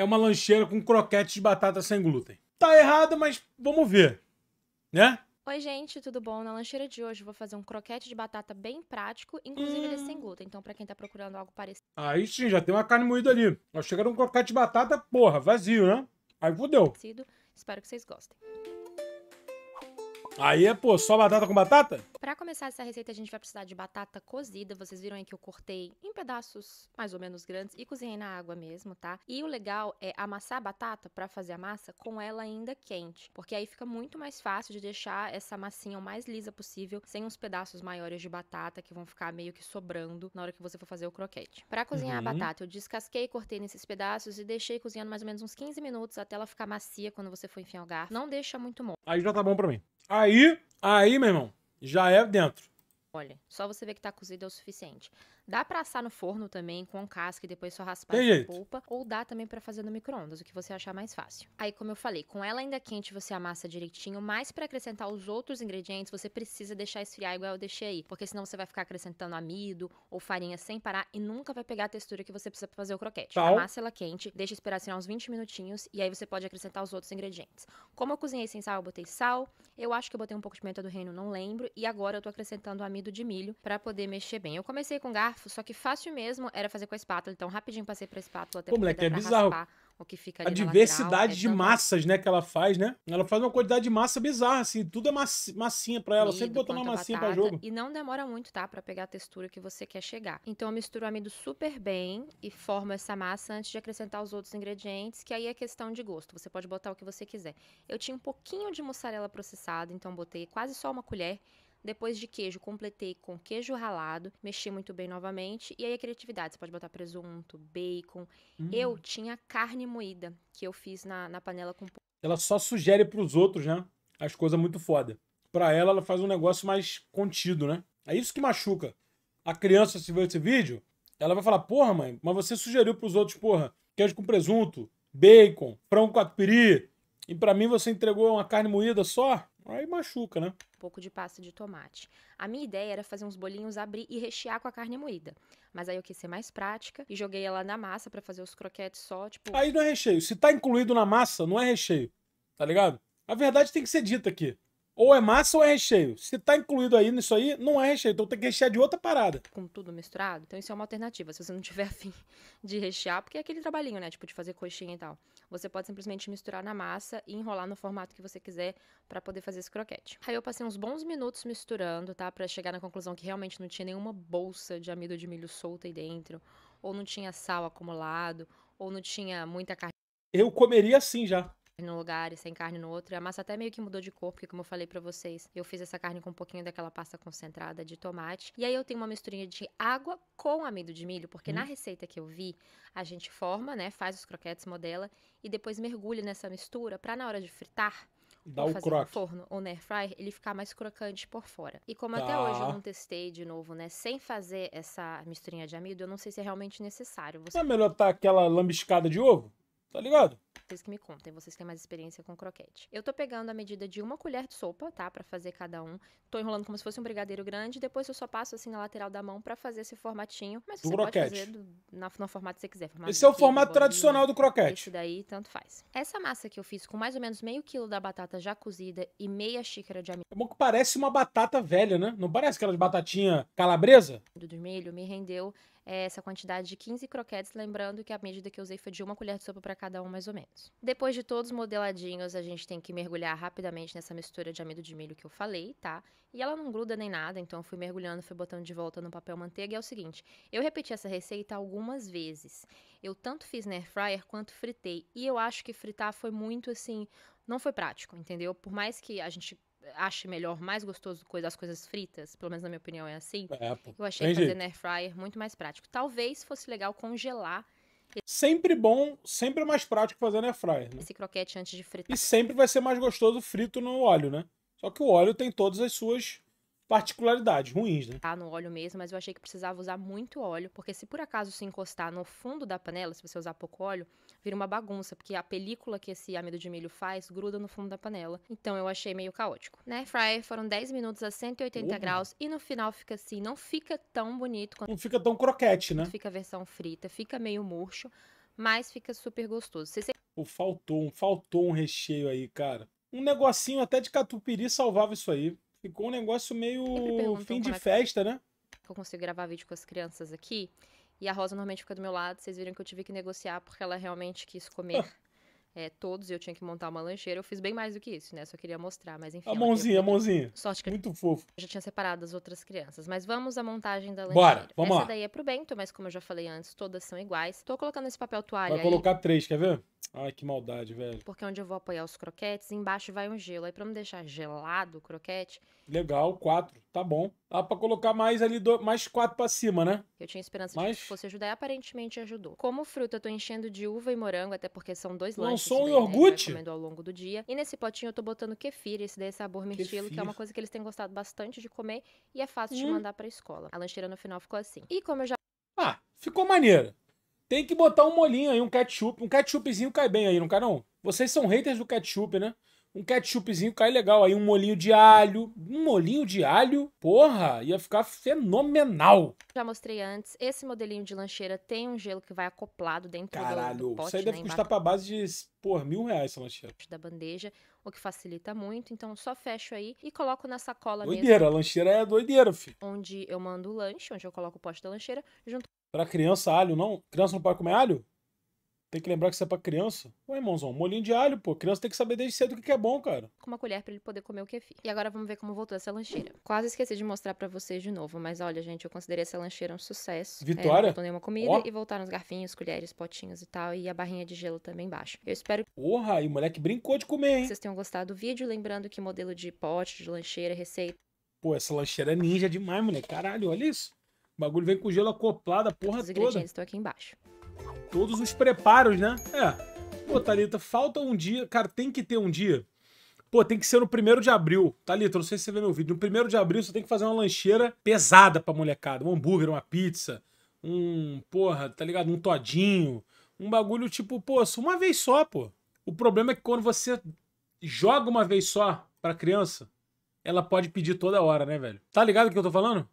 é uma lancheira com croquetes de batata sem glúten. Tá errado, mas vamos ver, né? Oi, gente, tudo bom? Na lancheira de hoje vou fazer um croquete de batata bem prático, inclusive é hum. ele sem glúten, então para quem tá procurando algo parecido. Aí sim, já tem uma carne moída ali. Nós chegaram um croquete de batata, porra, vazio, né? Aí fudeu. Espero que vocês gostem. Aí é, pô, só batata com batata? Para começar essa receita, a gente vai precisar de batata cozida. Vocês viram aí que eu cortei em pedaços mais ou menos grandes e cozinhei na água mesmo, tá? E o legal é amassar a batata para fazer a massa com ela ainda quente, porque aí fica muito mais fácil de deixar essa massinha o mais lisa possível, sem uns pedaços maiores de batata que vão ficar meio que sobrando na hora que você for fazer o croquete. Para cozinhar uhum. a batata, eu descasquei, cortei nesses pedaços e deixei cozinhando mais ou menos uns 15 minutos até ela ficar macia quando você for enfiar o garfo. Não deixa muito mole. Aí já tá bom para mim. Aí, aí, meu irmão, já é dentro. Olha, só você ver que tá cozido é o suficiente. Dá pra assar no forno também, com casca e depois só raspar Tem polpa. Ou dá também para fazer no micro-ondas, o que você achar mais fácil. Aí, como eu falei, com ela ainda quente você amassa direitinho, mas para acrescentar os outros ingredientes, você precisa deixar esfriar igual eu deixei aí. Porque senão você vai ficar acrescentando amido ou farinha sem parar e nunca vai pegar a textura que você precisa pra fazer o croquete. Tal. Amassa ela quente, deixa esperar assim uns 20 minutinhos e aí você pode acrescentar os outros ingredientes. Como eu cozinhei sem sal, eu botei sal. Eu acho que eu botei um pouco de pimenta do reino, não lembro. E agora eu tô acrescentando amido de milho para poder mexer bem. Eu comecei com garfo garfo, só que fácil mesmo era fazer com a espátula. Então, rapidinho passei pra espátula até Pô, moleque, é bizarro. o que fica ali A diversidade lateral, é de é massas, né, que ela faz, né? Ela faz uma quantidade de massa bizarra, assim, tudo é massinha pra ela, sempre botando uma massinha batata, pra jogo. E não demora muito, tá, pra pegar a textura que você quer chegar. Então, eu misturo o amido super bem e formo essa massa antes de acrescentar os outros ingredientes, que aí é questão de gosto. Você pode botar o que você quiser. Eu tinha um pouquinho de mussarela processada, então botei quase só uma colher depois de queijo, completei com queijo ralado, mexi muito bem novamente. E aí a criatividade, você pode botar presunto, bacon. Hum. Eu tinha carne moída, que eu fiz na, na panela com... Ela só sugere para os outros, né? As coisas muito foda. Para ela, ela faz um negócio mais contido, né? É isso que machuca. A criança, se ver esse vídeo, ela vai falar, porra, mãe, mas você sugeriu para os outros, porra, queijo com presunto, bacon, frango catupiry, e para mim você entregou uma carne moída só? Aí machuca, né? Um pouco de pasta de tomate. A minha ideia era fazer uns bolinhos, abrir e rechear com a carne moída. Mas aí eu quis ser mais prática e joguei ela na massa para fazer os croquetes só, tipo. Aí não é recheio. Se tá incluído na massa, não é recheio. Tá ligado? A verdade tem que ser dita aqui. Ou é massa ou é recheio. Se tá incluído aí nisso aí, não é recheio. Então tem que rechear de outra parada. Com tudo misturado. Então isso é uma alternativa. Se você não tiver afim de rechear, porque é aquele trabalhinho, né? Tipo, de fazer coxinha e tal. Você pode simplesmente misturar na massa e enrolar no formato que você quiser para poder fazer esse croquete. Aí eu passei uns bons minutos misturando, tá? para chegar na conclusão que realmente não tinha nenhuma bolsa de amido de milho solta aí dentro. Ou não tinha sal acumulado. Ou não tinha muita carne. Eu comeria assim já num lugar e sem carne no outro. E a massa até meio que mudou de cor, porque como eu falei para vocês, eu fiz essa carne com um pouquinho daquela pasta concentrada de tomate. E aí eu tenho uma misturinha de água com amido de milho, porque hum. na receita que eu vi, a gente forma, né, faz os croquetes, modela e depois mergulha nessa mistura para na hora de fritar Dá ou o no forno ou air fryer, ele ficar mais crocante por fora. E como tá. até hoje eu não testei de novo, né, sem fazer essa misturinha de amido, eu não sei se é realmente necessário. Você... É melhor tá aquela lambiscada de ovo, tá ligado? Vocês que me contem, vocês que têm mais experiência com croquete. Eu tô pegando a medida de uma colher de sopa, tá? Para fazer cada um. Tô enrolando como se fosse um brigadeiro grande. Depois eu só passo assim na lateral da mão para fazer esse formatinho. Mas você croquete. pode fazer do, na, no formato que você quiser. esse é o formato bolinha, tradicional do croquete. Esse daí, tanto faz. Essa massa que eu fiz com mais ou menos meio quilo da batata já cozida e meia xícara de amido. É bom que parece uma batata velha, né? Não parece aquela de batatinha calabresa? Do vermelho me rendeu eh, essa quantidade de 15 croquetes, lembrando que a medida que eu usei foi de uma colher de sopa para cada um, mais ou menos. Depois de todos modeladinhos, a gente tem que mergulhar rapidamente nessa mistura de amido de milho que eu falei, tá? E ela não gruda nem nada, então eu fui mergulhando, fui botando de volta no papel manteiga. E é o seguinte, eu repeti essa receita algumas vezes. Eu tanto fiz na air fryer quanto fritei. E eu acho que fritar foi muito assim, não foi prático, entendeu? Por mais que a gente ache melhor, mais gostoso coisa, as coisas fritas, pelo menos na minha opinião é assim. É, eu achei fazer na air fryer muito mais prático. Talvez fosse legal congelar Sempre bom, sempre é mais prático fazer na airfryer, né? Esse croquete antes de fritar. E sempre vai ser mais gostoso frito no óleo, né? Só que o óleo tem todas as suas particularidades ruins, né? Tá no óleo mesmo, mas eu achei que precisava usar muito óleo, porque se por acaso se encostar no fundo da panela, se você usar pouco óleo, vira uma bagunça, porque a película que esse amido de milho faz gruda no fundo da panela. Então eu achei meio caótico. Né, fryer foram 10 minutos a 180 Opa. Uhum. graus e no final fica assim, não fica tão bonito quanto... Não fica tão croquete, né? Fica a versão frita, fica meio murcho, mas fica super gostoso. Você... Pô, faltou, faltou um recheio aí, cara. Um negocinho até de catupiry salvava isso aí. Ficou um negócio meio fim de é festa, é né? eu consigo gravar vídeo com as crianças aqui. E a Rosa normalmente fica do meu lado. Vocês viram que eu tive que negociar porque ela realmente quis comer. É, todos eu tinha que montar uma lancheira. Eu fiz bem mais do que isso, né? Só queria mostrar, mas enfim. A é mãozinha, a mãozinha. Sorte que muito fofo. Eu já tinha separado as outras crianças. Mas vamos à montagem da lancheira. Bora, vamos Essa lá. Essa daí é pro Bento, mas como eu já falei antes, todas são iguais. Tô colocando esse papel toalha. Vai aí. colocar três, quer ver? Ai, que maldade, velho. Porque é onde eu vou apoiar os croquetes, embaixo vai um gelo. Aí pra não deixar gelado o croquete. Legal, quatro. Tá bom. Dá pra colocar mais ali, do... mais quatro pra cima, né? Eu tinha esperança Mas... de que fosse ajudar e aparentemente ajudou. Como fruta, eu tô enchendo de uva e morango, até porque são dois não lanches. um iogurte? comendo ao longo do dia. E nesse potinho eu tô botando kefir, esse daí é sabor mirtilo, que é uma coisa que eles têm gostado bastante de comer e é fácil hum. de mandar pra escola. A lancheira no final ficou assim. E como eu já. Ah, ficou maneiro. Tem que botar um molinho aí, um ketchup. Um ketchupzinho cai bem aí, não cai não? Vocês são haters do ketchup, né? Um ketchupzinho cai legal aí, um molinho de alho. Um molinho de alho, porra, ia ficar fenomenal. Já mostrei antes, esse modelinho de lancheira tem um gelo que vai acoplado dentro Caralho, do, do pote. Isso aí deve né, custar pra base de, por mil reais essa lancheira. Da bandeja, o que facilita muito, então só fecho aí e coloco na sacola doideira, mesmo. Doideira, a lancheira é doideira, filho. Onde eu mando o lanche, onde eu coloco o pote da lancheira, junto Pra criança, alho não? Criança não pode comer alho? Tem que lembrar que isso é pra criança. Ué, irmãozão, molinho de alho, pô. Criança tem que saber desde cedo o que é bom, cara. Com uma colher para ele poder comer o kefir. E agora vamos ver como voltou essa lancheira. Quase esqueci de mostrar para vocês de novo, mas olha, gente, eu considerei essa lancheira um sucesso. Vitória? É, não nenhuma comida oh. e voltaram os garfinhos, colheres, potinhos e tal. E a barrinha de gelo também embaixo. Eu espero... Porra, e o moleque brincou de comer, hein? Vocês tenham gostado do vídeo. Lembrando que modelo de pote, de lancheira, receita... Pô, essa lancheira é ninja demais, moleque. Caralho, olha isso. O bagulho vem com gelo acoplado, a porra os toda. Os ingredientes estão aqui embaixo. Todos os preparos, né? É. Pô, Thalita, falta um dia. Cara, tem que ter um dia. Pô, tem que ser no primeiro de abril. Thalita, não sei se você vê meu vídeo. No primeiro de abril você tem que fazer uma lancheira pesada pra molecada. Um hambúrguer, uma pizza, um, porra, tá ligado? Um todinho. Um bagulho tipo, pô, uma vez só, pô. O problema é que quando você joga uma vez só pra criança, ela pode pedir toda hora, né, velho? Tá ligado o que eu tô falando?